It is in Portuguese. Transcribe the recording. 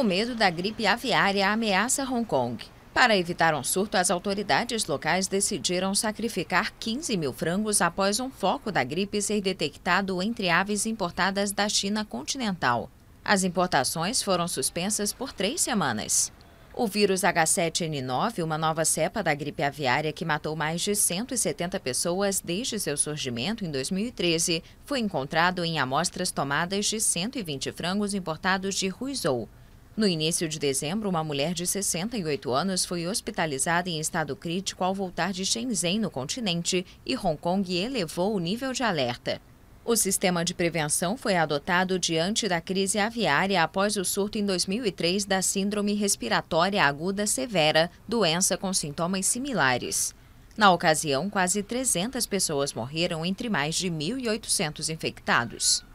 O medo da gripe aviária ameaça Hong Kong. Para evitar um surto, as autoridades locais decidiram sacrificar 15 mil frangos após um foco da gripe ser detectado entre aves importadas da China continental. As importações foram suspensas por três semanas. O vírus H7N9, uma nova cepa da gripe aviária que matou mais de 170 pessoas desde seu surgimento em 2013, foi encontrado em amostras tomadas de 120 frangos importados de Huizhou. No início de dezembro, uma mulher de 68 anos foi hospitalizada em estado crítico ao voltar de Shenzhen, no continente, e Hong Kong elevou o nível de alerta. O sistema de prevenção foi adotado diante da crise aviária após o surto em 2003 da Síndrome Respiratória Aguda Severa, doença com sintomas similares. Na ocasião, quase 300 pessoas morreram entre mais de 1.800 infectados.